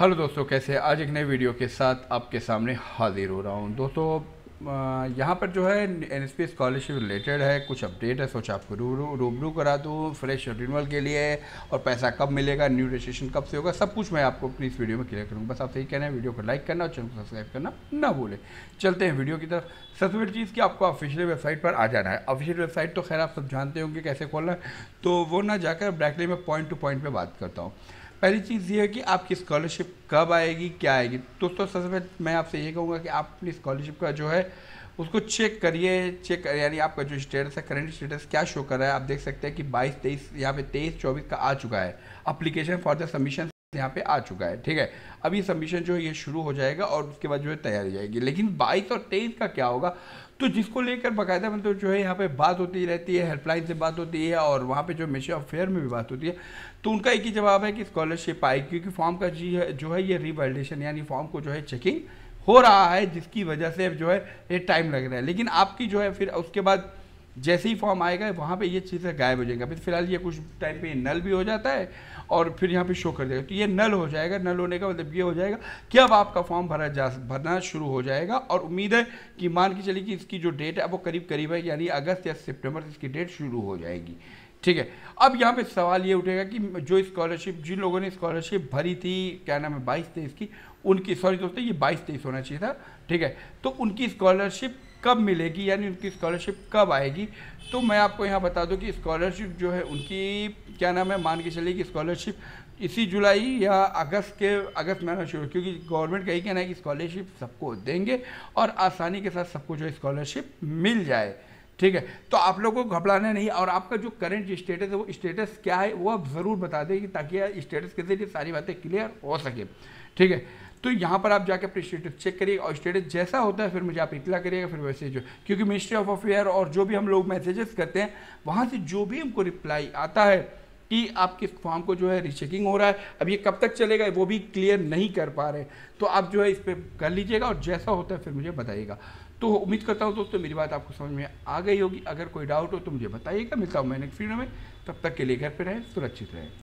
hello दोस्तों कैसे आज एक नए वीडियो के साथ आपके सामने हाजिर हो रहा हूँ दोस्तों यहाँ पर जो है N S P scholarship related है कुछ अपडेट है सोचा आपको रूबरू रूबरू करा दूँ फ्रेश रिनल के लिए और पैसा कब मिलेगा न्यू रजिस्ट्रेशन कब से होगा सब कुछ मैं आपको अपनी इस वीडियो में क्लियर करूँगा बस आप यही कहना है वीडियो को लाइक करना और चैनल को सब्सक्राइब करना ना भूलें चलते हैं वीडियो की तरफ सबसे बड़ी चीज़ कि आपको ऑफिशियल वेबसाइट पर आ जाना है ऑफिशियल वेबसाइट तो खैर आप सब जानते होंगे कैसे खोलना है तो वो ना जाकर ब्लैकली मैं पॉइंट टू पॉइंट पर बात करता हूँ पहली चीज़ ये है कि आपकी स्कॉलरशिप कब आएगी क्या आएगी दोस्तों सबसे पहले मैं आपसे ये कहूँगा कि आप अपनी स्कॉलरशिप का जो है उसको चेक करिए चेक यानी आपका जो स्टेटस है करंट स्टेटस क्या शो कर रहा है आप देख सकते हैं कि 22 23 यहाँ पे 23 24 का आ चुका है अप्लीकेशन फॉर द सबमिशन यहाँ पे आ चुका है ठीक है अब ये सबमिशन जो है ये शुरू हो जाएगा और उसके बाद जो है तैयारी जाएगी लेकिन बाईस और तेईस का क्या होगा तो जिसको लेकर बाकायदा मतलब जो है यहाँ पे बात होती रहती है हेल्पलाइन से बात होती है और वहाँ पे जो मिशन ऑफ फेयर में भी बात होती है तो उनका एक ही जवाब है कि स्कॉलरशिप आई क्योंकि फॉर्म का जी है जो है ये रिवेलिडेशन यानी फॉर्म को जो है चेकिंग हो रहा है जिसकी वजह से जो है ये टाइम लग रहा है लेकिन आपकी जो है फिर उसके बाद जैसे ही फॉर्म आएगा वहाँ पे ये चीज़ें गायब हो जाएंगी अभी तो फिलहाल ये कुछ टाइम पे नल भी हो जाता है और फिर यहाँ पे शो कर देगा तो ये नल हो जाएगा नल होने का मतलब ये हो जाएगा कि अब आपका फॉर्म भरा जा भरना शुरू हो जाएगा और उम्मीद है कि मान के चलिए कि इसकी जो डेट है वो करीब करीब है यानी अगस्त या सितंबर इसकी डेट शुरू हो जाएगी ठीक है अब यहाँ पे सवाल ये उठेगा कि जो स्कॉलरशिप जिन लोगों ने स्कॉलरशिप भरी थी क्या नाम है बाईस तेईस की उनकी सॉरी दोस्तों ये बाईस तेईस होना चाहिए था ठीक है तो उनकी स्कॉलरशिप कब मिलेगी यानी उनकी स्कॉलरशिप कब आएगी तो मैं आपको यहाँ बता दूँ कि स्कॉलरशिप जो है उनकी क्या नाम है मान के चलिए कि स्कॉलरशिप इसी जुलाई या अगस्त के अगस्त में आना शुरू क्योंकि गवर्नमेंट का यही कहना है कि स्कॉलरशिप सबको देंगे और आसानी के साथ सबको जो स्कॉलरशिप मिल जाए ठीक है तो आप लोगों को घबराना नहीं और आपका जो करंट स्टेटस है वो स्टेटस क्या है वो आप ज़रूर बता दें ताकि स्टेटस के जरिए सारी बातें क्लियर हो सके ठीक है तो यहाँ पर आप जाकर अपने स्टेटस चेक करिएगा और स्टेटस जैसा होता है फिर मुझे आप इतला करिएगा फिर वैसे जो क्योंकि मिनिस्ट्री ऑफ अफेयर और जो भी हम लोग मैसेजेस करते हैं वहाँ से जो भी हमको रिप्लाई आता है कि आपके फॉर्म को जो है रिचेकिंग हो रहा है अब ये कब तक चलेगा वो भी क्लियर नहीं कर पा रहे तो आप जो है इस पर कर लीजिएगा और जैसा होता है फिर मुझे बताइएगा तो उम्मीद करता हूँ दोस्तों मेरी बात आपको समझ में आ गई होगी अगर कोई डाउट हो तो मुझे बताइएगा मिलता हूँ मैंने नेक्स्ट में तब तक के लिए घर पर रहें सुरक्षित रहें